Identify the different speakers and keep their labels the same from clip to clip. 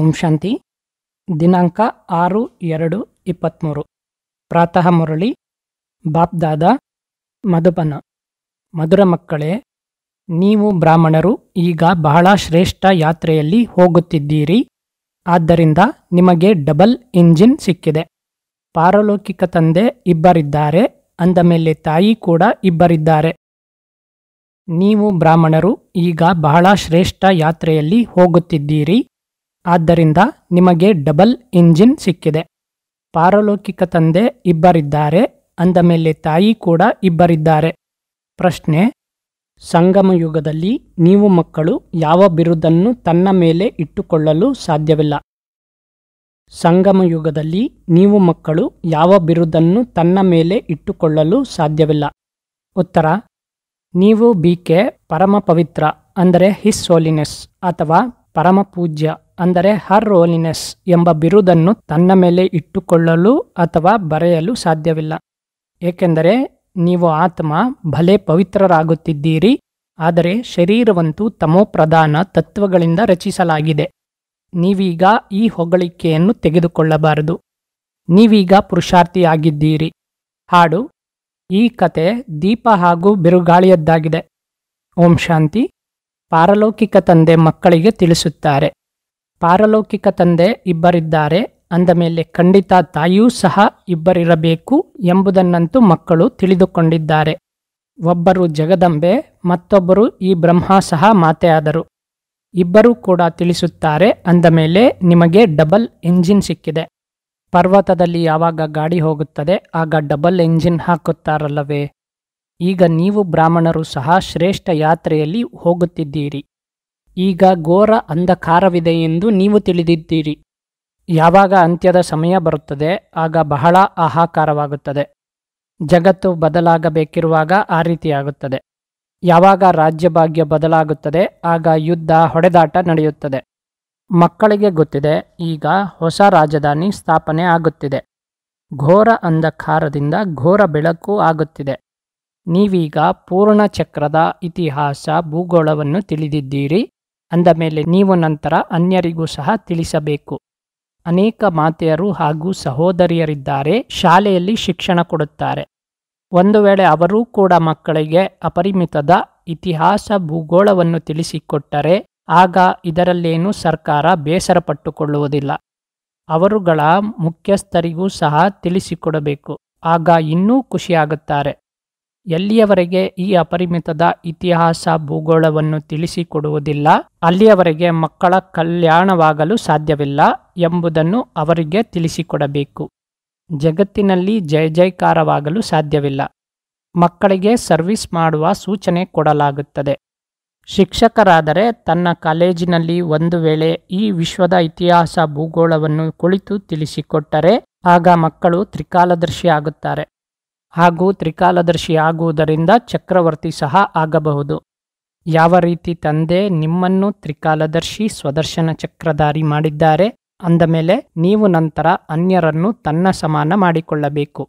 Speaker 1: ಓಂ ಶಾಂತಿ ದಿನಾಂಕ ಆರು ಎರಡು ಇಪ್ಪತ್ತ್ಮೂರು ಪ್ರಾತಃ ಮುರಳಿ ಬಾಪ್ದಾದ ಮಧುಬನ ಮಧುರ ಮಕ್ಕಳೇ ನೀವು ಬ್ರಾಹ್ಮಣರು ಈಗ ಬಹಳ ಶ್ರೇಷ್ಠ ಯಾತ್ರೆಯಲ್ಲಿ ಹೋಗುತ್ತಿದ್ದೀರಿ ಆದ್ದರಿಂದ ನಿಮಗೆ ಡಬಲ್ ಇಂಜಿನ್ ಸಿಕ್ಕಿದೆ ಪಾರಲೌಕಿಕ ತಂದೆ ಇಬ್ಬರಿದ್ದಾರೆ ಅಂದ ಮೇಲೆ ತಾಯಿ ಕೂಡ ಇಬ್ಬರಿದ್ದಾರೆ ನೀವು ಬ್ರಾಹ್ಮಣರು ಈಗ ಬಹಳ ಶ್ರೇಷ್ಠ ಯಾತ್ರೆಯಲ್ಲಿ ಹೋಗುತ್ತಿದ್ದೀರಿ ಆದ್ದರಿಂದ ನಿಮಗೆ ಡಬಲ್ ಇಂಜಿನ್ ಸಿಕ್ಕಿದೆ ಪಾರಲೌಕಿಕ ತಂದೆ ಇಬ್ಬರಿದ್ದಾರೆ ಅಂದ ಮೇಲೆ ತಾಯಿ ಕೂಡ ಇಬ್ಬರಿದ್ದಾರೆ ಪ್ರಶ್ನೆ ಸಂಗಮ ಯುಗದಲ್ಲಿ ನೀವು ಮಕ್ಕಳು ಯಾವ ಬಿರುದನ್ನು ತನ್ನ ಮೇಲೆ ಇಟ್ಟುಕೊಳ್ಳಲು ಸಾಧ್ಯವಿಲ್ಲ ಸಂಗಮ ಯುಗದಲ್ಲಿ ನೀವು ಮಕ್ಕಳು ಯಾವ ಬಿರುದನ್ನು ತನ್ನ ಮೇಲೆ ಇಟ್ಟುಕೊಳ್ಳಲು ಸಾಧ್ಯವಿಲ್ಲ ಉತ್ತರ ನೀವು ಬಿ ಕೆ ಪರಮ ಪವಿತ್ರ ಅಂದರೆ ಹಿಸ್ ಸೋಲಿನೆಸ್ ಅಥವಾ ಪರಮ ಪೂಜ್ಯ ಅಂದರೆ ಹರ್ ರೋಲಿನೆಸ್ ಎಂಬ ಬಿರುದನ್ನು ತನ್ನ ಮೇಲೆ ಇಟ್ಟುಕೊಳ್ಳಲು ಅಥವಾ ಬರೆಯಲು ಸಾಧ್ಯವಿಲ್ಲ ಏಕೆಂದರೆ ನೀವು ಆತ್ಮ ಭಲೆ ಪವಿತ್ರರಾಗುತ್ತಿದ್ದೀರಿ ಆದರೆ ಶರೀರವಂತೂ ತಮೋಪ್ರಧಾನ ತತ್ವಗಳಿಂದ ರಚಿಸಲಾಗಿದೆ ನೀವೀಗ ಈ ಹೊಗಳಿಕೆಯನ್ನು ತೆಗೆದುಕೊಳ್ಳಬಾರದು ನೀವೀಗ ಪುರುಷಾರ್ಥಿಯಾಗಿದ್ದೀರಿ ಹಾಡು ಈ ಕತೆ ದೀಪ ಹಾಗೂ ಬಿರುಗಾಳಿಯದ್ದಾಗಿದೆ ಓಂ ಶಾಂತಿ ಪಾರಲೌಕಿಕ ತಂದೆ ಮಕ್ಕಳಿಗೆ ತಿಳಿಸುತ್ತಾರೆ ಪಾರಲೌಕಿಕ ತಂದೆ ಇಬ್ಬರಿದ್ದಾರೆ ಅಂದ ಮೇಲೆ ಖಂಡಿತ ತಾಯಿಯೂ ಸಹ ಇಬ್ಬರಿರಬೇಕು ಎಂಬುದನ್ನಂತೂ ಮಕ್ಕಳು ತಿಳಿದುಕೊಂಡಿದ್ದಾರೆ ಒಬ್ಬರು ಜಗದಂಬೆ ಮತ್ತೊಬ್ಬರು ಈ ಬ್ರಹ್ಮ ಸಹ ಮಾತೆಯಾದರು ಇಬ್ಬರೂ ಕೂಡ ತಿಳಿಸುತ್ತಾರೆ ಅಂದ ಮೇಲೆ ನಿಮಗೆ ಡಬಲ್ ಎಂಜಿನ್ ಸಿಕ್ಕಿದೆ ಪರ್ವತದಲ್ಲಿ ಯಾವಾಗ ಗಾಡಿ ಹೋಗುತ್ತದೆ ಆಗ ಡಬಲ್ ಎಂಜಿನ್ ಹಾಕುತ್ತಾರಲ್ಲವೇ ಈಗ ನೀವು ಬ್ರಾಹ್ಮಣರು ಸಹ ಶ್ರೇಷ್ಠ ಯಾತ್ರೆಯಲ್ಲಿ ಹೋಗುತ್ತಿದ್ದೀರಿ ಈಗ ಘೋರ ಅಂಧಕಾರವಿದೆ ಎಂದು ನೀವು ತಿಳಿದಿದ್ದೀರಿ ಯಾವಾಗ ಅಂತ್ಯದ ಸಮಯ ಬರುತ್ತದೆ ಆಗ ಬಹಳ ಆಹಾಕಾರವಾಗುತ್ತದೆ ಜಗತ್ತು ಬದಲಾಗಬೇಕಿರುವಾಗ ಆ ರೀತಿಯಾಗುತ್ತದೆ ಯಾವಾಗ ರಾಜ್ಯಭಾಗ್ಯ ಬದಲಾಗುತ್ತದೆ ಆಗ ಯುದ್ಧ ಹೊಡೆದಾಟ ನಡೆಯುತ್ತದೆ ಮಕ್ಕಳಿಗೆ ಗೊತ್ತಿದೆ ಈಗ ಹೊಸ ರಾಜಧಾನಿ ಸ್ಥಾಪನೆ ಆಗುತ್ತಿದೆ ಘೋರ ಅಂಧಕಾರದಿಂದ ಘೋರ ಬೆಳಕು ಆಗುತ್ತಿದೆ ನೀವೀಗ ಪೂರ್ಣ ಚಕ್ರದ ಇತಿಹಾಸ ಭೂಗೋಳವನ್ನು ತಿಳಿದಿದ್ದೀರಿ ಅಂದ ಮೇಲೆ ನೀವು ನಂತರ ಅನ್ಯರಿಗೂ ಸಹ ತಿಳಿಸಬೇಕು ಅನೇಕ ಮಾತೆಯರು ಹಾಗೂ ಸಹೋದರಿಯರಿದ್ದಾರೆ ಶಾಲೆಯಲ್ಲಿ ಶಿಕ್ಷಣ ಕೊಡುತ್ತಾರೆ ಒಂದು ವೇಳೆ ಅವರೂ ಕೂಡ ಮಕ್ಕಳಿಗೆ ಅಪರಿಮಿತದ ಇತಿಹಾಸ ಭೂಗೋಳವನ್ನು ತಿಳಿಸಿಕೊಟ್ಟರೆ ಆಗ ಇದರಲ್ಲೇನೂ ಸರ್ಕಾರ ಬೇಸರ ಪಟ್ಟುಕೊಳ್ಳುವುದಿಲ್ಲ ಅವರುಗಳ ಮುಖ್ಯಸ್ಥರಿಗೂ ಸಹ ತಿಳಿಸಿಕೊಡಬೇಕು ಆಗ ಇನ್ನೂ ಖುಷಿಯಾಗುತ್ತಾರೆ ಎಲ್ಲಿಯವರೆಗೆ ಈ ಅಪರಿಮಿತದ ಇತಿಹಾಸ ಭೂಗೋಳವನ್ನು ತಿಳಿಸಿಕೊಡುವುದಿಲ್ಲ ಅಲ್ಲಿಯವರೆಗೆ ಮಕ್ಕಳ ಕಲ್ಯಾಣವಾಗಲು ಸಾಧ್ಯವಿಲ್ಲ ಎಂಬುದನ್ನು ಅವರಿಗೆ ತಿಳಿಸಿಕೊಡಬೇಕು ಜಗತ್ತಿನಲ್ಲಿ ಜಯ ಜಯಕಾರವಾಗಲು ಸಾಧ್ಯವಿಲ್ಲ ಮಕ್ಕಳಿಗೆ ಸರ್ವಿಸ್ ಮಾಡುವ ಸೂಚನೆ ಕೊಡಲಾಗುತ್ತದೆ ಶಿಕ್ಷಕರಾದರೆ ತನ್ನ ಕಾಲೇಜಿನಲ್ಲಿ ಒಂದು ವೇಳೆ ಈ ವಿಶ್ವದ ಇತಿಹಾಸ ಭೂಗೋಳವನ್ನು ಕುಳಿತು ತಿಳಿಸಿಕೊಟ್ಟರೆ ಆಗ ಮಕ್ಕಳು ತ್ರಿಕಾಲದರ್ಶಿ ಆಗುತ್ತಾರೆ ಹಾಗೂ ತ್ರಿಕಾಲದರ್ಶಿ ಆಗುವುದರಿಂದ ಚಕ್ರವರ್ತಿ ಸಹ ಆಗಬಹುದು ಯಾವ ರೀತಿ ತಂದೆ ನಿಮ್ಮನ್ನು ತ್ರಿಕಾಲದರ್ಶಿ ಸ್ವದರ್ಶನ ಚಕ್ರಧಾರಿ ಮಾಡಿದ್ದಾರೆ ಅಂದಮೇಲೆ ನೀವು ನಂತರ ಅನ್ಯರನ್ನು ತನ್ನ ಸಮಾನ ಮಾಡಿಕೊಳ್ಳಬೇಕು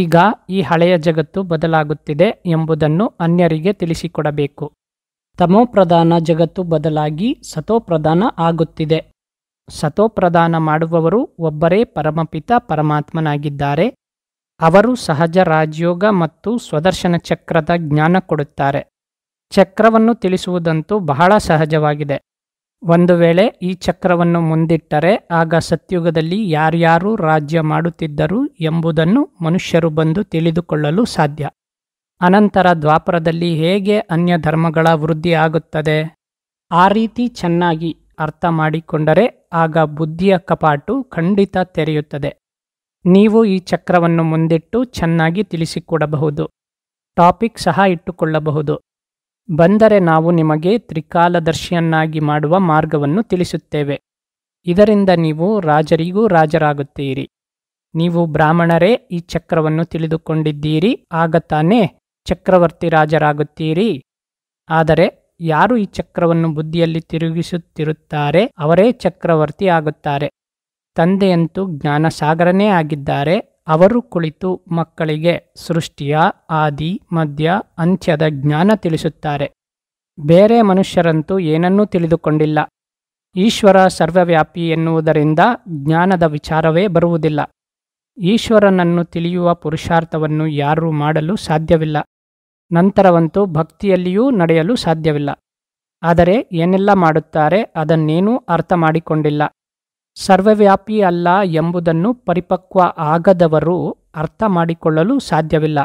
Speaker 1: ಈಗ ಈ ಹಳೆಯ ಜಗತ್ತು ಬದಲಾಗುತ್ತಿದೆ ಎಂಬುದನ್ನು ಅನ್ಯರಿಗೆ ತಿಳಿಸಿಕೊಡಬೇಕು ತಮೋಪ್ರಧಾನ ಜಗತ್ತು ಬದಲಾಗಿ ಸತೋಪ್ರಧಾನ ಆಗುತ್ತಿದೆ ಸತೋಪ್ರಧಾನ ಮಾಡುವವರು ಒಬ್ಬರೇ ಪರಮಪಿತ ಪರಮಾತ್ಮನಾಗಿದ್ದಾರೆ ಅವರು ಸಹಜ ರಾಜ್ಯೋಗ ಮತ್ತು ಸ್ವದರ್ಶನ ಚಕ್ರದ ಜ್ಞಾನ ಕೊಡುತ್ತಾರೆ ಚಕ್ರವನ್ನು ತಿಳಿಸುವುದಂತೂ ಬಹಳ ಸಹಜವಾಗಿದೆ ಒಂದು ವೇಳೆ ಈ ಚಕ್ರವನ್ನು ಮುಂದಿಟ್ಟರೆ ಆಗ ಸತ್ಯುಗದಲ್ಲಿ ಯಾರ್ಯಾರು ರಾಜ್ಯ ಮಾಡುತ್ತಿದ್ದರು ಎಂಬುದನ್ನು ಮನುಷ್ಯರು ಬಂದು ತಿಳಿದುಕೊಳ್ಳಲು ಸಾಧ್ಯ ಅನಂತರ ದ್ವಾಪರದಲ್ಲಿ ಹೇಗೆ ಅನ್ಯ ಧರ್ಮಗಳ ವೃದ್ಧಿ ಆಗುತ್ತದೆ ಆ ರೀತಿ ಚೆನ್ನಾಗಿ ಅರ್ಥ ಮಾಡಿಕೊಂಡರೆ ಆಗ ಬುದ್ಧಿಯ ಕಪಾಟು ಖಂಡಿತ ತೆರೆಯುತ್ತದೆ ನೀವು ಈ ಚಕ್ರವನ್ನು ಮುಂದಿಟ್ಟು ಚೆನ್ನಾಗಿ ತಿಳಿಸಿಕೊಡಬಹುದು ಟಾಪಿಕ್ ಸಹ ಇಟ್ಟುಕೊಳ್ಳಬಹುದು ಬಂದರೆ ನಾವು ನಿಮಗೆ ತ್ರಿಕಾಲದರ್ಶಿಯನ್ನಾಗಿ ಮಾಡುವ ಮಾರ್ಗವನ್ನು ತಿಳಿಸುತ್ತೇವೆ ಇದರಿಂದ ನೀವು ರಾಜರಿಗೂ ರಾಜರಾಗುತ್ತೀರಿ ನೀವು ಬ್ರಾಹ್ಮಣರೇ ಈ ಚಕ್ರವನ್ನು ತಿಳಿದುಕೊಂಡಿದ್ದೀರಿ ಆಗ ತಾನೇ ಚಕ್ರವರ್ತಿ ರಾಜರಾಗುತ್ತೀರಿ ಆದರೆ ಯಾರು ಈ ಚಕ್ರವನ್ನು ಬುದ್ಧಿಯಲ್ಲಿ ತಿರುಗಿಸುತ್ತಿರುತ್ತಾರೆ ಅವರೇ ಚಕ್ರವರ್ತಿ ಆಗುತ್ತಾರೆ ತಂದೆಯಂತೂ ಜ್ಞಾನಸಾಗರನೇ ಆಗಿದ್ದಾರೆ ಅವರು ಕುಳಿತು ಮಕ್ಕಳಿಗೆ ಸೃಷ್ಟಿಯ ಆದಿ ಮಧ್ಯ ಅಂತ್ಯದ ಜ್ಞಾನ ತಿಳಿಸುತ್ತಾರೆ ಬೇರೆ ಮನುಷ್ಯರಂತೂ ಏನನ್ನೂ ತಿಳಿದುಕೊಂಡಿಲ್ಲ ಈಶ್ವರ ಸರ್ವವ್ಯಾಪಿ ಎನ್ನುವುದರಿಂದ ಜ್ಞಾನದ ವಿಚಾರವೇ ಬರುವುದಿಲ್ಲ ಈಶ್ವರನನ್ನು ತಿಳಿಯುವ ಪುರುಷಾರ್ಥವನ್ನು ಯಾರೂ ಮಾಡಲು ಸಾಧ್ಯವಿಲ್ಲ ನಂತರವಂತೂ ಭಕ್ತಿಯಲ್ಲಿಯೂ ನಡೆಯಲು ಸಾಧ್ಯವಿಲ್ಲ ಆದರೆ ಏನೆಲ್ಲ ಮಾಡುತ್ತಾರೆ ಅದನ್ನೇನೂ ಅರ್ಥ ಮಾಡಿಕೊಂಡಿಲ್ಲ ಸರ್ವವ್ಯಾಪಿ ಅಲ್ಲ ಎಂಬುದನ್ನು ಪರಿಪಕ್ವ ಆಗದವರು ಅರ್ಥ ಮಾಡಿಕೊಳ್ಳಲು ಸಾಧ್ಯವಿಲ್ಲ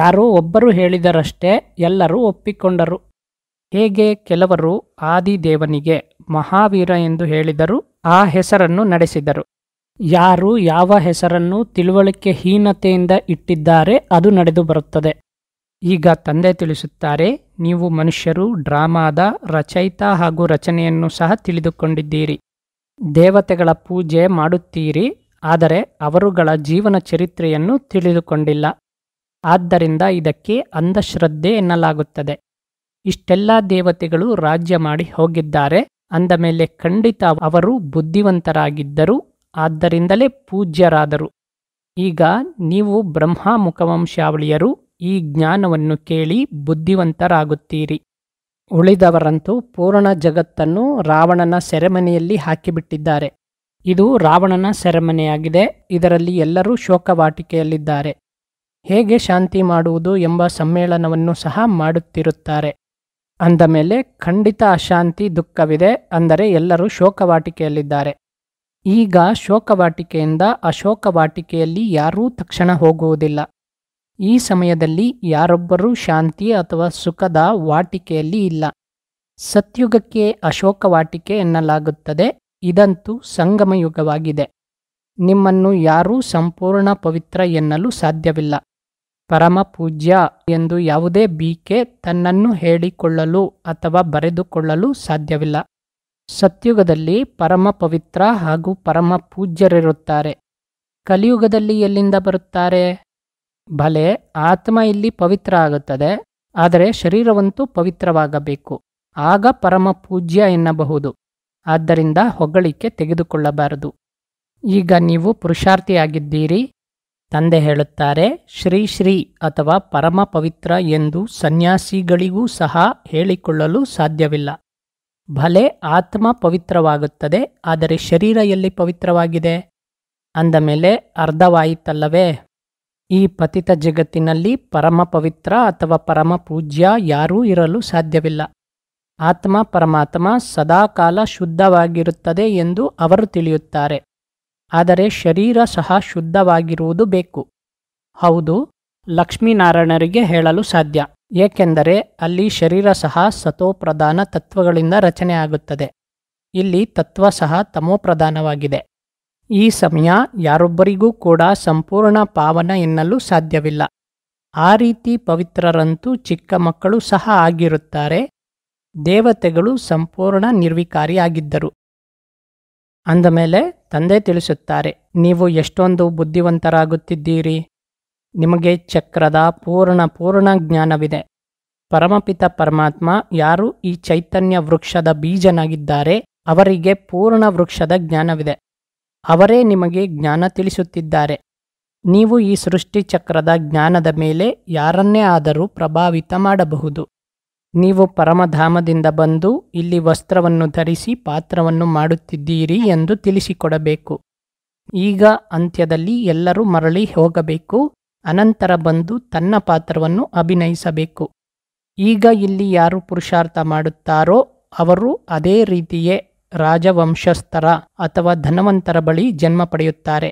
Speaker 1: ಯಾರೋ ಒಬ್ಬರು ಹೇಳಿದರಷ್ಟೇ ಎಲ್ಲರೂ ಒಪ್ಪಿಕೊಂಡರು ಹೇಗೆ ಕೆಲವರು ಆದಿದೇವನಿಗೆ ಮಹಾವೀರ ಎಂದು ಹೇಳಿದರು ಆ ಹೆಸರನ್ನು ನಡೆಸಿದರು ಯಾರು ಯಾವ ಹೆಸರನ್ನು ತಿಳುವಳಿಕೆ ಹೀನತೆಯಿಂದ ಇಟ್ಟಿದ್ದಾರೆ ಅದು ನಡೆದು ಬರುತ್ತದೆ ಈಗ ತಂದೆ ತಿಳಿಸುತ್ತಾರೆ ನೀವು ಮನುಷ್ಯರು ಡ್ರಾಮಾದ ರಚಯಿತ ಹಾಗೂ ರಚನೆಯನ್ನು ಸಹ ತಿಳಿದುಕೊಂಡಿದ್ದೀರಿ ದೇವತೆಗಳ ಪೂಜೆ ಮಾಡುತ್ತೀರಿ ಆದರೆ ಅವರುಗಳ ಜೀವನ ಚರಿತ್ರೆಯನ್ನು ತಿಳಿದುಕೊಂಡಿಲ್ಲ ಆದ್ದರಿಂದ ಇದಕ್ಕೆ ಅಂಧಶ್ರದ್ಧೆ ಎನ್ನಲಾಗುತ್ತದೆ ಇಷ್ಟೆಲ್ಲ ದೇವತೆಗಳು ರಾಜ್ಯ ಮಾಡಿ ಹೋಗಿದ್ದಾರೆ ಅಂದ ಮೇಲೆ ಖಂಡಿತ ಅವರು ಬುದ್ಧಿವಂತರಾಗಿದ್ದರು ಆದ್ದರಿಂದಲೇ ಪೂಜ್ಯರಾದರು ಈಗ ನೀವು ಬ್ರಹ್ಮ ಮುಖವಂಶಾವಳಿಯರು ಈ ಜ್ಞಾನವನ್ನು ಕೇಳಿ ಬುದ್ಧಿವಂತರಾಗುತ್ತೀರಿ ಉಳಿದವರಂತೂ ಪೂರ್ಣ ಜಗತ್ತನ್ನು ರಾವಣನ ಸೆರೆಮನೆಯಲ್ಲಿ ಹಾಕಿಬಿಟ್ಟಿದ್ದಾರೆ ಇದು ರಾವಣನ ಸೆರೆಮನೆಯಾಗಿದೆ ಇದರಲ್ಲಿ ಎಲ್ಲರೂ ಶೋಕವಾಟಿಕೆಯಲ್ಲಿದ್ದಾರೆ ಹೇಗೆ ಶಾಂತಿ ಮಾಡುವುದು ಎಂಬ ಸಮ್ಮೇಳನವನ್ನು ಸಹ ಮಾಡುತ್ತಿರುತ್ತಾರೆ ಅಂದ ಮೇಲೆ ಖಂಡಿತ ಅಶಾಂತಿ ದುಃಖವಿದೆ ಅಂದರೆ ಎಲ್ಲರೂ ಶೋಕವಾಟಿಕೆಯಲ್ಲಿದ್ದಾರೆ ಈಗ ಶೋಕವಾಟಿಕೆಯಿಂದ ಅಶೋಕವಾಟಿಕೆಯಲ್ಲಿ ಯಾರೂ ತಕ್ಷಣ ಹೋಗುವುದಿಲ್ಲ ಈ ಸಮಯದಲ್ಲಿ ಯಾರೊಬ್ಬರೂ ಶಾಂತಿ ಅಥವಾ ಸುಖದ ವಾಟಿಕೆಯಲ್ಲಿ ಇಲ್ಲ ಸತ್ಯುಗಕ್ಕೆ ಅಶೋಕ ವಾಟಿಕೆ ಎನ್ನಲಾಗುತ್ತದೆ ಇದಂತೂ ಸಂಗಮಯುಗವಾಗಿದೆ ನಿಮ್ಮನ್ನು ಯಾರೂ ಸಂಪೂರ್ಣ ಪವಿತ್ರ ಎನ್ನಲು ಸಾಧ್ಯವಿಲ್ಲ ಪರಮ ಪೂಜ್ಯ ಎಂದು ಯಾವುದೇ ಬೀಕೆ ತನ್ನನ್ನು ಹೇಳಿಕೊಳ್ಳಲು ಅಥವಾ ಬರೆದುಕೊಳ್ಳಲು ಸಾಧ್ಯವಿಲ್ಲ ಸತ್ಯುಗದಲ್ಲಿ ಪರಮ ಪವಿತ್ರ ಹಾಗೂ ಪರಮ ಪೂಜ್ಯರಿರುತ್ತಾರೆ ಕಲಿಯುಗದಲ್ಲಿ ಎಲ್ಲಿಂದ ಬರುತ್ತಾರೆ ಭಲೆ ಆತ್ಮ ಇಲ್ಲಿ ಪವಿತ್ರ ಆಗುತ್ತದೆ ಆದರೆ ಶರೀರವಂತೂ ಪವಿತ್ರವಾಗಬೇಕು ಆಗ ಪರಮ ಪೂಜ್ಯ ಎನ್ನಬಹುದು ಆದ್ದರಿಂದ ಹೊಗಳಿಕೆ ತೆಗೆದುಕೊಳ್ಳಬಾರದು ಈಗ ನೀವು ಪುರುಷಾರ್ಥಿಯಾಗಿದ್ದೀರಿ ತಂದೆ ಹೇಳುತ್ತಾರೆ ಶ್ರೀ ಶ್ರೀ ಅಥವಾ ಪರಮ ಪವಿತ್ರ ಎಂದು ಸನ್ಯಾಸಿಗಳಿಗೂ ಸಹ ಹೇಳಿಕೊಳ್ಳಲು ಸಾಧ್ಯವಿಲ್ಲ ಭಲೆ ಆತ್ಮ ಪವಿತ್ರವಾಗುತ್ತದೆ ಆದರೆ ಶರೀರ ಎಲ್ಲಿ ಪವಿತ್ರವಾಗಿದೆ ಅಂದಮೇಲೆ ಅರ್ಧವಾಯಿತಲ್ಲವೇ ಈ ಪತಿತ ಜಗತ್ತಿನಲ್ಲಿ ಪರಮ ಪವಿತ್ರ ಅಥವಾ ಪರಮ ಪೂಜ್ಯ ಯಾರೂ ಇರಲು ಸಾಧ್ಯವಿಲ್ಲ ಆತ್ಮ ಪರಮಾತ್ಮ ಸದಾಕಾಲ ಶುದ್ಧವಾಗಿರುತ್ತದೆ ಎಂದು ಅವರು ತಿಳಿಯುತ್ತಾರೆ ಆದರೆ ಶರೀರ ಸಹ ಶುದ್ಧವಾಗಿರುವುದು ಬೇಕು ಹೌದು ಲಕ್ಷ್ಮೀನಾರಾಯಣರಿಗೆ ಹೇಳಲು ಸಾಧ್ಯ ಏಕೆಂದರೆ ಅಲ್ಲಿ ಶರೀರ ಸಹ ಸತೋಪ್ರಧಾನ ತತ್ವಗಳಿಂದ ರಚನೆಯಾಗುತ್ತದೆ ಇಲ್ಲಿ ತತ್ವ ಸಹ ತಮೋಪ್ರಧಾನವಾಗಿದೆ ಈ ಸಮಯ ಯಾರೊಬ್ಬರಿಗೂ ಕೂಡ ಸಂಪೂರ್ಣ ಪಾವನ ಎನ್ನಲು ಸಾಧ್ಯವಿಲ್ಲ ಆ ರೀತಿ ಪವಿತ್ರರಂತೂ ಚಿಕ್ಕ ಮಕ್ಕಳು ಸಹ ಆಗಿರುತ್ತಾರೆ ದೇವತೆಗಳು ಸಂಪೂರ್ಣ ನಿರ್ವಿಕಾರಿಯಾಗಿದ್ದರು ಅಂದಮೇಲೆ ತಂದೆ ತಿಳಿಸುತ್ತಾರೆ ನೀವು ಎಷ್ಟೊಂದು ಬುದ್ಧಿವಂತರಾಗುತ್ತಿದ್ದೀರಿ ನಿಮಗೆ ಚಕ್ರದ ಪೂರ್ಣ ಪೂರ್ಣ ಜ್ಞಾನವಿದೆ ಪರಮಪಿತ ಪರಮಾತ್ಮ ಯಾರು ಈ ಚೈತನ್ಯ ವೃಕ್ಷದ ಬೀಜನಾಗಿದ್ದಾರೆ ಅವರಿಗೆ ಪೂರ್ಣ ವೃಕ್ಷದ ಜ್ಞಾನವಿದೆ ಅವರೇ ನಿಮಗೆ ಜ್ಞಾನ ತಿಳಿಸುತ್ತಿದ್ದಾರೆ ನೀವು ಈ ಸೃಷ್ಟಿಚಕ್ರದ ಜ್ಞಾನದ ಮೇಲೆ ಯಾರನ್ನೇ ಆದರೂ ಪ್ರಭಾವಿತ ಮಾಡಬಹುದು ನೀವು ಪರಮಧಾಮದಿಂದ ಬಂದು ಇಲ್ಲಿ ವಸ್ತ್ರವನ್ನು ಧರಿಸಿ ಪಾತ್ರವನ್ನು ಮಾಡುತ್ತಿದ್ದೀರಿ ಎಂದು ತಿಳಿಸಿಕೊಡಬೇಕು ಈಗ ಅಂತ್ಯದಲ್ಲಿ ಎಲ್ಲರೂ ಮರಳಿ ಹೋಗಬೇಕು ಅನಂತರ ಬಂದು ತನ್ನ ಪಾತ್ರವನ್ನು ಅಭಿನಯಿಸಬೇಕು ಈಗ ಇಲ್ಲಿ ಯಾರು ಪುರುಷಾರ್ಥ ಮಾಡುತ್ತಾರೋ ಅವರು ಅದೇ ರೀತಿಯೇ ರಾಜವಂಶಸ್ಥರ ಅಥವಾ ಧನವಂತರ ಬಳಿ ಜನ್ಮ ಪಡೆಯುತ್ತಾರೆ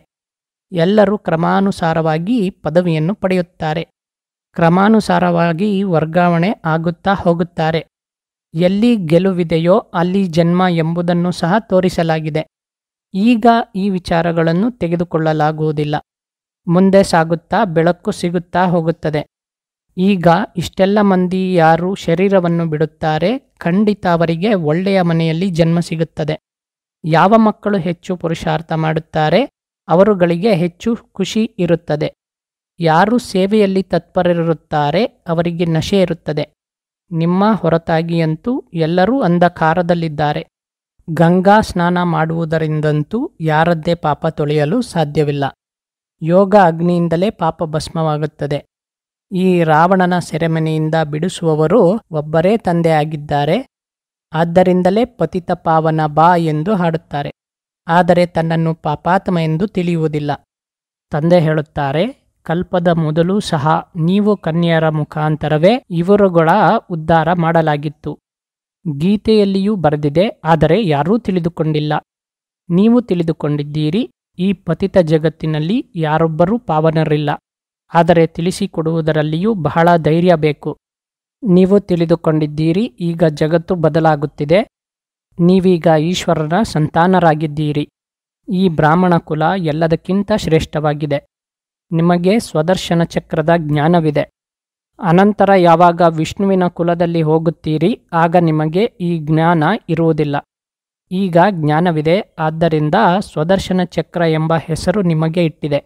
Speaker 1: ಎಲ್ಲರೂ ಕ್ರಮಾನುಸಾರವಾಗಿ ಪದವಿಯನ್ನು ಪಡೆಯುತ್ತಾರೆ ಕ್ರಮಾನುಸಾರವಾಗಿ ವರ್ಗಾವಣೆ ಆಗುತ್ತಾ ಹೋಗುತ್ತಾರೆ ಎಲ್ಲಿ ಗೆಲುವಿದೆಯೋ ಅಲ್ಲಿ ಜನ್ಮ ಎಂಬುದನ್ನು ಸಹ ತೋರಿಸಲಾಗಿದೆ ಈಗ ಈ ವಿಚಾರಗಳನ್ನು ತೆಗೆದುಕೊಳ್ಳಲಾಗುವುದಿಲ್ಲ ಮುಂದೆ ಸಾಗುತ್ತಾ ಬೆಳಕು ಸಿಗುತ್ತಾ ಹೋಗುತ್ತದೆ ಈಗ ಇಷ್ಟೆಲ್ಲ ಮಂದಿ ಯಾರು ಶರೀರವನ್ನು ಬಿಡುತ್ತಾರೆ ಖಂಡಿತ ಅವರಿಗೆ ಒಳ್ಳೆಯ ಮನೆಯಲ್ಲಿ ಜನ್ಮ ಸಿಗುತ್ತದೆ ಯಾವ ಮಕ್ಕಳು ಹೆಚ್ಚು ಪುರುಷಾರ್ಥ ಮಾಡುತ್ತಾರೆ ಅವರುಗಳಿಗೆ ಹೆಚ್ಚು ಖುಷಿ ಇರುತ್ತದೆ ಯಾರು ಸೇವೆಯಲ್ಲಿ ತತ್ಪರರಿರುತ್ತಾರೆ ಅವರಿಗೆ ನಶೆ ಇರುತ್ತದೆ ನಿಮ್ಮ ಹೊರತಾಗಿಯಂತೂ ಎಲ್ಲರೂ ಅಂಧಕಾರದಲ್ಲಿದ್ದಾರೆ ಗಂಗಾ ಸ್ನಾನ ಮಾಡುವುದರಿಂದಂತೂ ಯಾರದ್ದೇ ಪಾಪ ತೊಳೆಯಲು ಸಾಧ್ಯವಿಲ್ಲ ಯೋಗ ಅಗ್ನಿಯಿಂದಲೇ ಪಾಪ ಭಸ್ಮವಾಗುತ್ತದೆ ಈ ರಾವಣನ ಸೆರೆಮನೆಯಿಂದ ಬಿಡಿಸುವವರು ಒಬ್ಬರೇ ತಂದೆಯಾಗಿದ್ದಾರೆ ಆದ್ದರಿಂದಲೇ ಪತಿತ ಪಾವನ ಬಾ ಎಂದು ಹಾಡುತ್ತಾರೆ ಆದರೆ ತನ್ನನ್ನು ಪಾಪಾತ್ಮ ಎಂದು ತಿಳಿಯುವುದಿಲ್ಲ ತಂದೆ ಹೇಳುತ್ತಾರೆ ಕಲ್ಪದ ಮೊದಲು ಸಹ ನೀವು ಕನ್ಯರ ಮುಖಾಂತರವೇ ಇವರುಗಳ ಉದ್ಧಾರ ಮಾಡಲಾಗಿತ್ತು ಗೀತೆಯಲ್ಲಿಯೂ ಬರೆದಿದೆ ಆದರೆ ಯಾರೂ ತಿಳಿದುಕೊಂಡಿಲ್ಲ ನೀವು ತಿಳಿದುಕೊಂಡಿದ್ದೀರಿ ಈ ಪತಿತ ಜಗತ್ತಿನಲ್ಲಿ ಯಾರೊಬ್ಬರೂ ಪಾವನರಿಲ್ಲ ಆದರೆ ತಿಳಿಸಿಕೊಡುವುದರಲ್ಲಿಯೂ ಬಹಳ ಧೈರ್ಯ ಬೇಕು ನೀವು ತಿಳಿದುಕೊಂಡಿದ್ದೀರಿ ಈಗ ಜಗತ್ತು ಬದಲಾಗುತ್ತಿದೆ ನೀವೀಗ ಈಶ್ವರನ ಸಂತಾನರಾಗಿದ್ದೀರಿ ಈ ಬ್ರಾಹ್ಮಣ ಕುಲ ಎಲ್ಲದಕ್ಕಿಂತ ಶ್ರೇಷ್ಠವಾಗಿದೆ ನಿಮಗೆ ಸ್ವದರ್ಶನ ಚಕ್ರದ ಜ್ಞಾನವಿದೆ ಅನಂತರ ಯಾವಾಗ ವಿಷ್ಣುವಿನ ಕುಲದಲ್ಲಿ ಹೋಗುತ್ತೀರಿ ಆಗ ನಿಮಗೆ ಈ ಜ್ಞಾನ ಇರುವುದಿಲ್ಲ ಈಗ ಜ್ಞಾನವಿದೆ ಆದ್ದರಿಂದ ಸ್ವದರ್ಶನ ಚಕ್ರ ಎಂಬ ಹೆಸರು ನಿಮಗೆ ಇಟ್ಟಿದೆ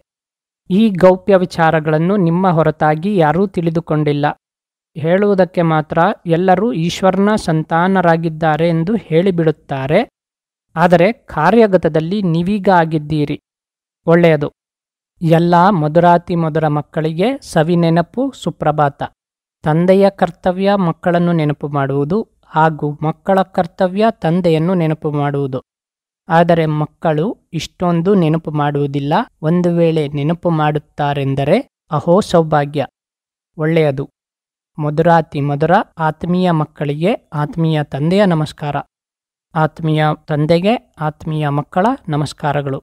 Speaker 1: ಈ ಗೌಪ್ಯ ವಿಚಾರಗಳನ್ನು ನಿಮ್ಮ ಹೊರತಾಗಿ ಯಾರೂ ತಿಳಿದುಕೊಂಡಿಲ್ಲ ಹೇಳುವುದಕ್ಕೆ ಮಾತ್ರ ಎಲ್ಲರೂ ಈಶ್ವರನ ಸಂತಾನರಾಗಿದ್ದಾರೆ ಎಂದು ಹೇಳಿಬಿಡುತ್ತಾರೆ ಆದರೆ ಕಾರ್ಯಗತದಲ್ಲಿ ನೀವೀಗ ಆಗಿದ್ದೀರಿ ಒಳ್ಳೆಯದು ಎಲ್ಲ ಮಧುರಾತಿ ಮಧುರ ಮಕ್ಕಳಿಗೆ ಸವಿನೆನಪು ಸುಪ್ರಭಾತ ತಂದೆಯ ಕರ್ತವ್ಯ ಮಕ್ಕಳನ್ನು ನೆನಪು ಮಾಡುವುದು ಹಾಗೂ ಮಕ್ಕಳ ಕರ್ತವ್ಯ ತಂದೆಯನ್ನು ನೆನಪು ಮಾಡುವುದು ಆದರೆ ಮಕ್ಕಳು ಇಷ್ಟೊಂದು ನೆನಪು ಮಾಡುವುದಿಲ್ಲ ಒಂದು ವೇಳೆ ನೆನಪು ಮಾಡುತ್ತಾರೆಂದರೆ ಅಹೋ ಸೌಭಾಗ್ಯ ಒಳ್ಳೆಯದು ಮಧುರಾತಿ ಮಧುರ ಆತ್ಮೀಯ ಮಕ್ಕಳಿಗೆ ಆತ್ಮೀಯ ತಂದೆಯ ನಮಸ್ಕಾರ ಆತ್ಮೀಯ ತಂದೆಗೆ ಆತ್ಮೀಯ ಮಕ್ಕಳ ನಮಸ್ಕಾರಗಳು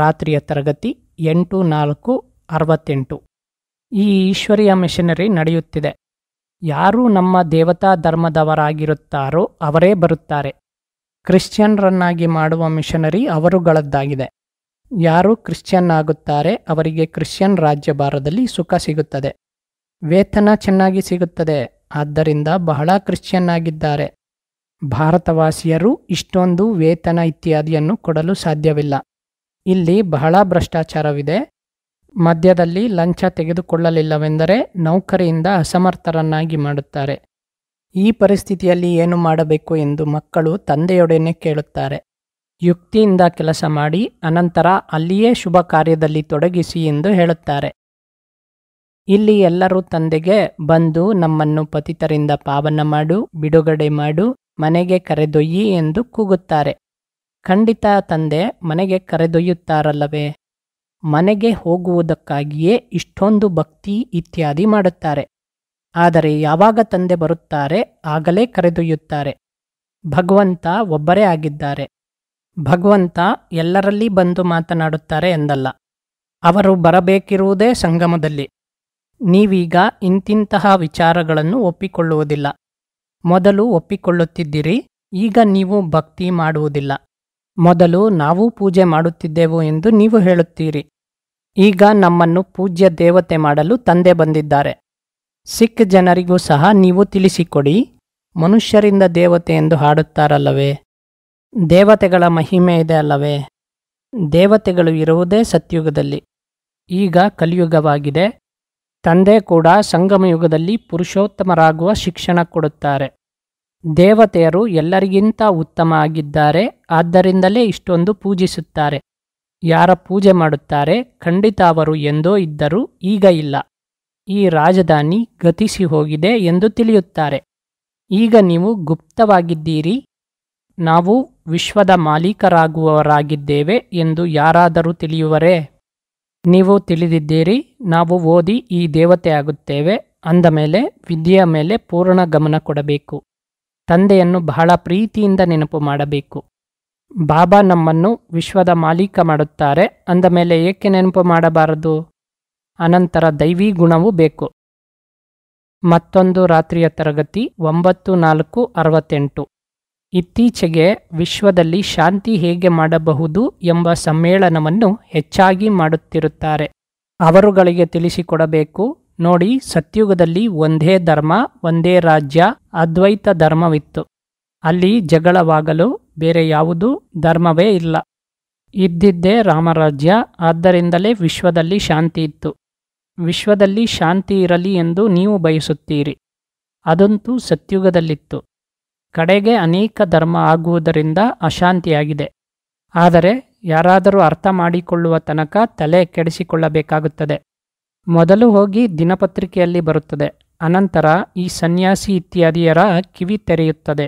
Speaker 1: ರಾತ್ರಿಯ ತರಗತಿ ಎಂಟು ನಾಲ್ಕು ಅರವತ್ತೆಂಟು ಈ ಈಶ್ವರಿಯ ಮಿಷನರಿ ನಡೆಯುತ್ತಿದೆ ಯಾರು ನಮ್ಮ ದೇವತಾ ಧರ್ಮದವರಾಗಿರುತ್ತಾರೋ ಅವರೇ ಬರುತ್ತಾರೆ ಕ್ರಿಶ್ಚಿಯನ್ರನ್ನಾಗಿ ಮಾಡುವ ಮಿಷನರಿ ಅವರುಗಳದ್ದಾಗಿದೆ ಯಾರು ಕ್ರಿಶ್ಚಿಯನ್ ಆಗುತ್ತಾರೆ ಅವರಿಗೆ ಕ್ರಿಶ್ಚಿಯನ್ ರಾಜ್ಯ ಭಾರದಲ್ಲಿ ಸುಖ ಸಿಗುತ್ತದೆ ವೇತನ ಚೆನ್ನಾಗಿ ಸಿಗುತ್ತದೆ ಆದ್ದರಿಂದ ಬಹಳ ಕ್ರಿಶ್ಚಿಯನ್ ಆಗಿದ್ದಾರೆ ಭಾರತವಾಸಿಯರು ಇಷ್ಟೊಂದು ವೇತನ ಇತ್ಯಾದಿಯನ್ನು ಕೊಡಲು ಸಾಧ್ಯವಿಲ್ಲ ಇಲ್ಲಿ ಬಹಳ ಭ್ರಷ್ಟಾಚಾರವಿದೆ ಮಧ್ಯದಲ್ಲಿ ಲಂಚ ತೆಗೆದುಕೊಳ್ಳಲಿಲ್ಲವೆಂದರೆ ನೌಕರಿಯಿಂದ ಅಸಮರ್ಥರನ್ನಾಗಿ ಮಾಡುತ್ತಾರೆ ಈ ಪರಿಸ್ಥಿತಿಯಲ್ಲಿ ಏನು ಮಾಡಬೇಕು ಎಂದು ಮಕ್ಕಳು ತಂದೆಯೊಡನೆ ಕೇಳುತ್ತಾರೆ ಯುಕ್ತಿಯಿಂದ ಕೆಲಸ ಮಾಡಿ ಅನಂತರ ಅಲ್ಲಿಯೇ ಶುಭ ಕಾರ್ಯದಲ್ಲಿ ತೊಡಗಿಸಿ ಎಂದು ಹೇಳುತ್ತಾರೆ ಇಲ್ಲಿ ಎಲ್ಲರೂ ತಂದೆಗೆ ಬಂದು ನಮ್ಮನ್ನು ಪತಿತರಿಂದ ಪಾವನ ಮಾಡು ಬಿಡುಗಡೆ ಮಾಡು ಮನೆಗೆ ಕರೆದೊಯ್ಯಿ ಎಂದು ಕೂಗುತ್ತಾರೆ ಖಂಡಿತ ತಂದೆ ಮನೆಗೆ ಕರೆದೊಯ್ಯುತ್ತಾರಲ್ಲವೇ ಮನೆಗೆ ಹೋಗುವುದಕ್ಕಾಗಿಯೇ ಇಷ್ಟೊಂದು ಭಕ್ತಿ ಇತ್ಯಾದಿ ಮಾಡುತ್ತಾರೆ ಆದರೆ ಯಾವಾಗ ತಂದೆ ಬರುತ್ತಾರೆ ಆಗಲೇ ಕರೆದೊಯ್ಯುತ್ತಾರೆ ಭಗವಂತ ಒಬ್ಬರೇ ಆಗಿದ್ದಾರೆ ಭಗವಂತ ಎಲ್ಲರಲ್ಲಿ ಬಂದು ಮಾತನಾಡುತ್ತಾರೆ ಎಂದಲ್ಲ ಅವರು ಬರಬೇಕಿರುವುದೇ ಸಂಗಮದಲ್ಲಿ ನೀವೀಗ ಇಂತಿಂತಹ ವಿಚಾರಗಳನ್ನು ಒಪ್ಪಿಕೊಳ್ಳುವುದಿಲ್ಲ ಮೊದಲು ಒಪ್ಪಿಕೊಳ್ಳುತ್ತಿದ್ದಿರಿ ಈಗ ನೀವು ಭಕ್ತಿ ಮಾಡುವುದಿಲ್ಲ ಮೊದಲು ನಾವು ಪೂಜೆ ಮಾಡುತ್ತಿದ್ದೆವು ಎಂದು ನೀವು ಹೇಳುತ್ತೀರಿ ಈಗ ನಮ್ಮನ್ನು ಪೂಜ್ಯ ದೇವತೆ ಮಾಡಲು ತಂದೆ ಬಂದಿದ್ದಾರೆ ಸಿಖ್ ಜನರಿಗೂ ಸಹ ನೀವು ತಿಳಿಸಿಕೊಡಿ ಮನುಷ್ಯರಿಂದ ದೇವತೆ ಎಂದು ಹಾಡುತ್ತಾರಲ್ಲವೇ ದೇವತೆಗಳ ಮಹಿಮೆ ಇದೆ ಅಲ್ಲವೇ ದೇವತೆಗಳು ಇರುವುದೇ ಸತ್ಯುಗದಲ್ಲಿ ಈಗ ಕಲಿಯುಗವಾಗಿದೆ ತಂದೆ ಕೂಡ ಸಂಗಮಯುಗದಲ್ಲಿ ಪುರುಷೋತ್ತಮರಾಗುವ ಶಿಕ್ಷಣ ಕೊಡುತ್ತಾರೆ ದೇವತೆಯರು ಎಲ್ಲರಿಗಿಂತ ಉತ್ತಮ ಆಗಿದ್ದಾರೆ ಆದ್ದರಿಂದಲೇ ಇಷ್ಟೊಂದು ಪೂಜಿಸುತ್ತಾರೆ ಯಾರ ಪೂಜೆ ಮಾಡುತ್ತಾರೆ ಖಂಡಿತ ಅವರು ಎಂದೋ ಇದ್ದರೂ ಈಗ ಇಲ್ಲ ಈ ರಾಜಧಾನಿ ಗತಿಸಿ ಹೋಗಿದೆ ಎಂದು ತಿಳಿಯುತ್ತಾರೆ ಈಗ ನೀವು ಗುಪ್ತವಾಗಿದ್ದೀರಿ ನಾವು ವಿಶ್ವದ ಮಾಲೀಕರಾಗುವವರಾಗಿದ್ದೇವೆ ಎಂದು ಯಾರಾದರೂ ತಿಳಿಯುವರೇ ನೀವು ತಿಳಿದಿದ್ದೀರಿ ನಾವು ಓದಿ ಈ ದೇವತೆ ಆಗುತ್ತೇವೆ ಅಂದ ಮೇಲೆ ವಿದ್ಯೆಯ ಮೇಲೆ ಪೂರ್ಣ ಗಮನ ಕೊಡಬೇಕು ತಂದೆಯನ್ನು ಬಹಳ ಪ್ರೀತಿಯಿಂದ ನೆನಪು ಮಾಡಬೇಕು ಬಾಬಾ ನಮ್ಮನ್ನು ವಿಶ್ವದ ಮಾಲೀಕ ಮಾಡುತ್ತಾರೆ ಅಂದ ಮೇಲೆ ಏಕೆ ನೆನಪು ಮಾಡಬಾರದು ಅನಂತರ ದೈವಿ ಗುಣವೂ ಬೇಕು ಮತ್ತೊಂದು ರಾತ್ರಿಯ ತರಗತಿ ಒಂಬತ್ತು ನಾಲ್ಕು ಅರವತ್ತೆಂಟು ಇತ್ತೀಚೆಗೆ ವಿಶ್ವದಲ್ಲಿ ಶಾಂತಿ ಹೇಗೆ ಮಾಡಬಹುದು ಎಂಬ ಸಮ್ಮೇಳನವನ್ನು ಹೆಚ್ಚಾಗಿ ಮಾಡುತ್ತಿರುತ್ತಾರೆ ಅವರುಗಳಿಗೆ ತಿಳಿಸಿಕೊಡಬೇಕು ನೋಡಿ ಸತ್ಯುಗದಲ್ಲಿ ಒಂದೇ ಧರ್ಮ ಒಂದೇ ರಾಜ್ಯ ಅದ್ವೈತ ಧರ್ಮವಿತ್ತು ಅಲ್ಲಿ ಜಗಳವಾಗಲು ಬೇರೆ ಯಾವುದೂ ಧರ್ಮವೇ ಇಲ್ಲ ಇದ್ದಿದ್ದೇ ರಾಮರಾಜ್ಯ ಆದ್ದರಿಂದಲೇ ವಿಶ್ವದಲ್ಲಿ ಶಾಂತಿ ಇತ್ತು ವಿಶ್ವದಲ್ಲಿ ಶಾಂತಿ ಇರಲಿ ಎಂದು ನೀವು ಬಯಸುತ್ತೀರಿ ಅದಂತೂ ಸತ್ಯುಗದಲ್ಲಿತ್ತು ಕಡೆಗೆ ಅನೇಕ ಧರ್ಮ ಆಗುವುದರಿಂದ ಅಶಾಂತಿಯಾಗಿದೆ ಆದರೆ ಯಾರಾದರೂ ಅರ್ಥ ಮಾಡಿಕೊಳ್ಳುವ ತನಕ ತಲೆ ಕೆಡಿಸಿಕೊಳ್ಳಬೇಕಾಗುತ್ತದೆ ಮೊದಲು ಹೋಗಿ ದಿನಪತ್ರಿಕೆಯಲ್ಲಿ ಬರುತ್ತದೆ ಅನಂತರ ಈ ಸನ್ಯಾಸಿ ಇತ್ಯಾದಿಯರ ಕಿವಿ ತೆರೆಯುತ್ತದೆ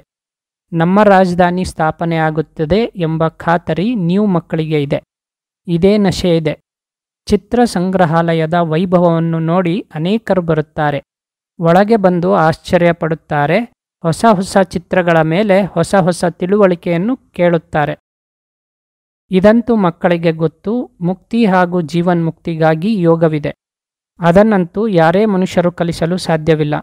Speaker 1: ನಮ್ಮ ರಾಜಧಾನಿ ಸ್ಥಾಪನೆ ಆಗುತ್ತದೆ ಎಂಬ ಖಾತರಿ ನೀವು ಮಕ್ಕಳಿಗೆ ಇದೆ ಇದೇ ನಶೆ ಇದೆ ಚಿತ್ರ ಸಂಗ್ರಹಾಲಯದ ವೈಭವವನ್ನು ನೋಡಿ ಅನೇಕರು ಬರುತ್ತಾರೆ ಒಳಗೆ ಬಂದು ಆಶ್ಚರ್ಯ ಪಡುತ್ತಾರೆ ಹೊಸ ಹೊಸ ಚಿತ್ರಗಳ ಮೇಲೆ ಹೊಸ ಹೊಸ ತಿಳುವಳಿಕೆಯನ್ನು ಕೇಳುತ್ತಾರೆ ಇದಂತೂ ಮಕ್ಕಳಿಗೆ ಗೊತ್ತು ಮುಕ್ತಿ ಹಾಗೂ ಜೀವನ್ಮುಕ್ತಿಗಾಗಿ ಯೋಗವಿದೆ ಅದನ್ನಂತೂ ಯಾರೇ ಮನುಷ್ಯರು ಕಲಿಸಲು ಸಾಧ್ಯವಿಲ್ಲ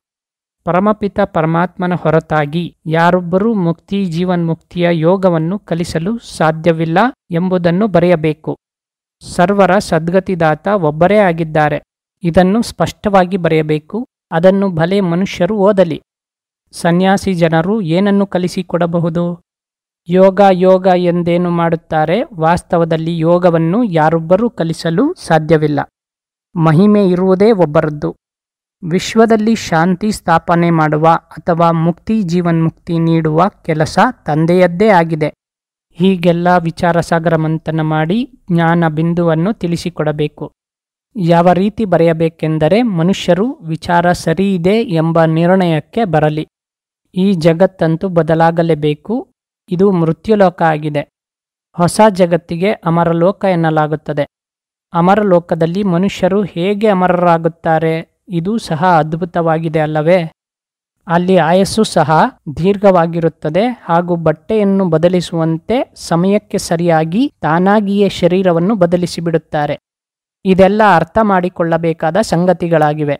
Speaker 1: ಪರಮಪಿತ ಪರಮಾತ್ಮನ ಹೊರತಾಗಿ ಯಾರೊಬ್ಬರೂ ಮುಕ್ತಿ ಜೀವನ್ಮುಕ್ತಿಯ ಯೋಗವನ್ನು ಕಲಿಸಲು ಸಾಧ್ಯವಿಲ್ಲ ಎಂಬುದನ್ನು ಬರೆಯಬೇಕು ಸರ್ವರ ಸದ್ಗತಿದಾತ ಒಬ್ಬರೇ ಆಗಿದ್ದಾರೆ ಇದನ್ನು ಸ್ಪಷ್ಟವಾಗಿ ಬರೆಯಬೇಕು ಅದನ್ನು ಭಲೆ ಮನುಷ್ಯರು ಓದಲಿ ಸನ್ಯಾಸಿ ಜನರು ಏನನ್ನು ಕಲಿಸಿಕೊಡಬಹುದು ಯೋಗ ಯೋಗ ಎಂದೇನು ಮಾಡುತ್ತಾರೆ ವಾಸ್ತವದಲ್ಲಿ ಯೋಗವನ್ನು ಯಾರೊಬ್ಬರೂ ಕಲಿಸಲು ಸಾಧ್ಯವಿಲ್ಲ ಮಹಿಮೆ ಇರುವುದೇ ಒಬ್ಬರದ್ದು ವಿಶ್ವದಲ್ಲಿ ಶಾಂತಿ ಸ್ಥಾಪನೆ ಮಾಡುವ ಅಥವಾ ಮುಕ್ತಿ ಜೀವನ್ಮುಕ್ತಿ ನೀಡುವ ಕೆಲಸ ತಂದೆಯದ್ದೇ ಆಗಿದೆ ಹೀಗೆಲ್ಲ ವಿಚಾರ ಸಾಗರ ಮಂಥನ ಮಾಡಿ ಜ್ಞಾನ ಬಿಂದುವನ್ನು ತಿಳಿಸಿಕೊಡಬೇಕು ಯಾವ ರೀತಿ ಬರೆಯಬೇಕೆಂದರೆ ಮನುಷ್ಯರು ವಿಚಾರ ಇದೆ ಎಂಬ ನಿರ್ಣಯಕ್ಕೆ ಬರಲಿ ಈ ಜಗತ್ತಂತೂ ಬದಲಾಗಲೇಬೇಕು ಇದು ಮೃತ್ಯುಲೋಕ ಆಗಿದೆ ಹೊಸ ಜಗತ್ತಿಗೆ ಅಮರಲೋಕ ಎನ್ನಲಾಗುತ್ತದೆ ಅಮರಲೋಕದಲ್ಲಿ ಮನುಷ್ಯರು ಹೇಗೆ ಅಮರರಾಗುತ್ತಾರೆ ಇದು ಸಹ ಅದ್ಭುತವಾಗಿದೆ ಅಲ್ಲವೇ ಅಲ್ಲಿ ಆಯಸ್ಸು ಸಹ ದೀರ್ಘವಾಗಿರುತ್ತದೆ ಹಾಗೂ ಬಟ್ಟೆಯನ್ನು ಬದಲಿಸುವಂತೆ ಸಮಯಕ್ಕೆ ಸರಿಯಾಗಿ ತಾನಾಗಿಯೇ ಶರೀರವನ್ನು ಬದಲಿಸಿಬಿಡುತ್ತಾರೆ ಇದೆಲ್ಲ ಅರ್ಥ ಮಾಡಿಕೊಳ್ಳಬೇಕಾದ ಸಂಗತಿಗಳಾಗಿವೆ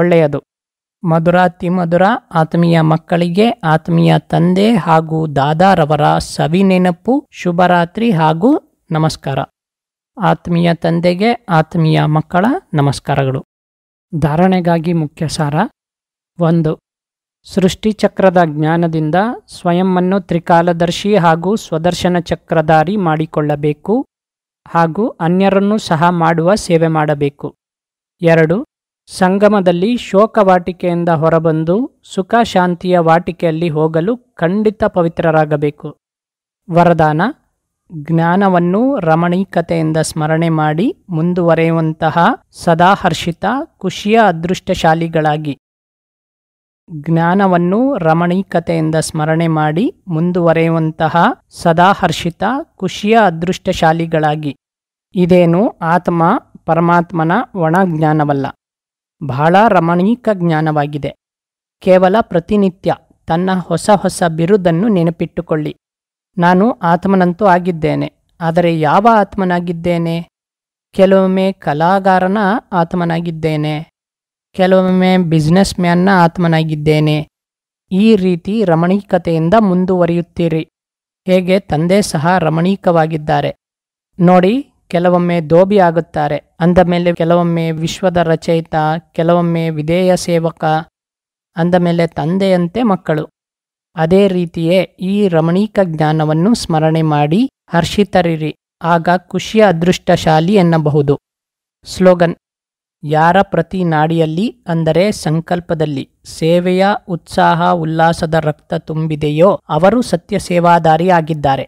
Speaker 1: ಒಳ್ಳೆಯದು ಮಧುರಾತಿ ಮಧುರ ಆತ್ಮೀಯ ಮಕ್ಕಳಿಗೆ ಆತ್ಮೀಯ ತಂದೆ ಹಾಗೂ ದಾದಾರವರ ಸವಿನೆನಪು ಶುಭರಾತ್ರಿ ಹಾಗೂ ನಮಸ್ಕಾರ ಆತ್ಮೀಯ ತಂದೆಗೆ ಆತ್ಮೀಯ ಮಕ್ಕಳ ನಮಸ್ಕಾರಗಳು ಧಾರಣೆಗಾಗಿ ಮುಖ್ಯ ಸಾರ ಒಂದು ಸೃಷ್ಟಿಚಕ್ರದ ಜ್ಞಾನದಿಂದ ಸ್ವಯಂವನ್ನು ತ್ರಿಕಾಲದರ್ಶಿ ಹಾಗೂ ಸ್ವದರ್ಶನ ಚಕ್ರಧಾರಿ ಮಾಡಿಕೊಳ್ಳಬೇಕು ಹಾಗೂ ಅನ್ಯರನ್ನು ಸಹ ಮಾಡುವ ಸೇವೆ ಮಾಡಬೇಕು ಎರಡು ಸಂಗಮದಲ್ಲಿ ಶೋಕ ವಾಟಿಕೆಯಿಂದ ಹೊರಬಂದು ಸುಖ ಶಾಂತಿಯ ವಾಟಿಕೆಯಲ್ಲಿ ಹೋಗಲು ಖಂಡಿತ ಪವಿತ್ರರಾಗಬೇಕು ವರದಾನ ಜ್ಞಾನವನ್ನು ರಮಣೀಕತೆಯಿಂದ ಸ್ಮರಣೆ ಮಾಡಿ ಮುಂದುವರೆಯುವಂತಹ ಸದಾಹರ್ಷಿತ ಖುಷಿಯ ಅದೃಷ್ಟಶಾಲಿಗಳಾಗಿ ಜ್ಞಾನವನ್ನು ರಮಣೀಕತೆಯಿಂದ ಸ್ಮರಣೆ ಮಾಡಿ ಮುಂದುವರೆಯುವಂತಹ ಸದಾಹರ್ಷಿತ ಖುಷಿಯ ಅದೃಷ್ಟಶಾಲಿಗಳಾಗಿ ಇದೇನು ಆತ್ಮ ಪರಮಾತ್ಮನ ಒಣ ಜ್ಞಾನವಲ್ಲ ಬಹಳ ರಮಣೀಕ ಜ್ಞಾನವಾಗಿದೆ ಕೇವಲ ಪ್ರತಿನಿತ್ಯ ತನ್ನ ಹೊಸ ಹೊಸ ಬಿರುದನ್ನು ನೆನಪಿಟ್ಟುಕೊಳ್ಳಿ ನಾನು ಆತ್ಮನಂತೂ ಆಗಿದ್ದೇನೆ ಆದರೆ ಯಾವ ಆತ್ಮನಾಗಿದ್ದೇನೆ ಕೆಲವೊಮ್ಮೆ ಕಲಾಗಾರನ ಆತ್ಮನಾಗಿದ್ದೇನೆ ಕೆಲವೊಮ್ಮೆ ಬಿಸ್ನೆಸ್ ಮ್ಯಾನ್ನ ಆತ್ಮನಾಗಿದ್ದೇನೆ ಈ ರೀತಿ ರಮಣೀಕತೆಯಿಂದ ಮುಂದುವರಿಯುತ್ತೀರಿ ಹೇಗೆ ತಂದೆ ಸಹ ರಮಣೀಕವಾಗಿದ್ದಾರೆ ನೋಡಿ ಕೆಲವೊಮ್ಮೆ ದೋಬಿ ಆಗುತ್ತಾರೆ ಅಂದ ಮೇಲೆ ಕೆಲವೊಮ್ಮೆ ವಿಶ್ವದ ರಚಯಿತ ಕೆಲವೊಮ್ಮೆ ವಿಧೇಯ ಸೇವಕ ಅಂದ ಮೇಲೆ ತಂದೆಯಂತೆ ಮಕ್ಕಳು ಅದೇ ರೀತಿಯೇ ಈ ರಮಣೀಕ ಜ್ಞಾನವನ್ನು ಸ್ಮರಣೆ ಮಾಡಿ ಹರ್ಷಿತರಿರಿ ಆಗ ಖುಷಿಯ ಅದೃಷ್ಟಶಾಲಿ ಎನ್ನಬಹುದು ಸ್ಲೋಗನ್ ಯಾರ ಪ್ರತಿ ನಾಡಿಯಲ್ಲಿ ಅಂದರೆ ಸಂಕಲ್ಪದಲ್ಲಿ ಸೇವೆಯ ಉತ್ಸಾಹ ಉಲ್ಲಾಸದ ರಕ್ತ ತುಂಬಿದೆಯೋ ಅವರು ಸತ್ಯ ಸೇವಾದಾರಿ ಆಗಿದ್ದಾರೆ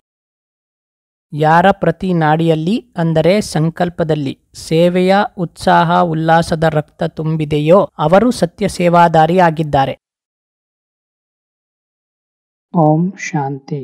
Speaker 1: ಯಾರ ಪ್ರತಿ ನಾಡಿಯಲ್ಲಿ ಅಂದರೆ ಸಂಕಲ್ಪದಲ್ಲಿ ಸೇವೆಯ ಉತ್ಸಾಹ ಉಲ್ಲಾಸದ ರಕ್ತ ತುಂಬಿದೆಯೋ ಅವರು ಸತ್ಯ ಸೇವಾದಾರಿ ಆಗಿದ್ದಾರೆ ಓಂ ಶಾಂತಿ